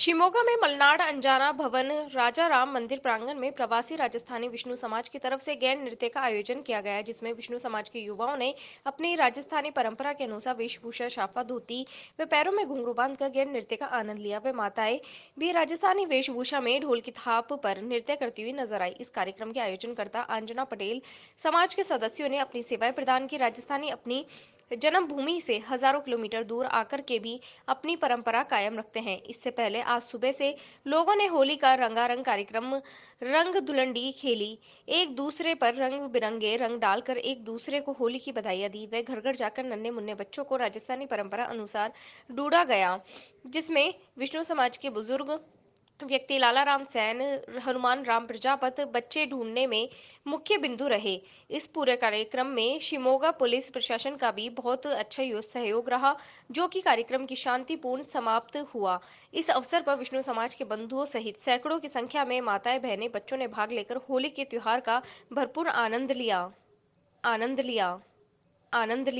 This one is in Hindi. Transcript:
शिमोगा में मलनाड अंजाना भवन राजा राम मंदिर प्रांगण में प्रवासी राजस्थानी विष्णु समाज की तरफ से गैंड नृत्य का आयोजन किया गया जिसमें विष्णु समाज के युवाओं ने अपनी राजस्थानी परंपरा के अनुसार वेशभूषा शाफा धोती व पैरों में घुंघरू कर गैंड नृत्य का आनंद लिया वे माताएं भी राजस्थानी वेशभूषा में ढोल की थाप पर नृत्य करती हुई नजर आई इस कार्यक्रम के आयोजनकर्ता अंजना पटेल समाज के सदस्यों ने अपनी सेवाएं प्रदान की राजस्थानी अपनी जन्मभूमि से हजारों किलोमीटर दूर आकर के भी अपनी परंपरा कायम रखते हैं इससे पहले आज सुबह से लोगों ने होली का रंगारंग कार्यक्रम रंग दुलंडी खेली एक दूसरे पर रंग बिरंगे रंग डालकर एक दूसरे को होली की बधाइयां दी वे घर घर जाकर नन्हे मुन्ने बच्चों को राजस्थानी परंपरा अनुसार डूडा गया जिसमें विष्णु समाज के बुजुर्ग व्यक्ति लालाराम सैन हनुमान राम प्रजापत बच्चे ढूंढने में मुख्य बिंदु रहे इस पूरे कार्यक्रम में शिमोगा पुलिस प्रशासन का भी बहुत अच्छा सहयोग रहा जो कि कार्यक्रम की शांतिपूर्ण समाप्त हुआ इस अवसर पर विष्णु समाज के बंधुओं सहित सैकड़ों की संख्या में माताएं बहनें बच्चों ने भाग लेकर होली के त्योहार का भरपूर आनंद लिया आनंद लिया आनंद लिया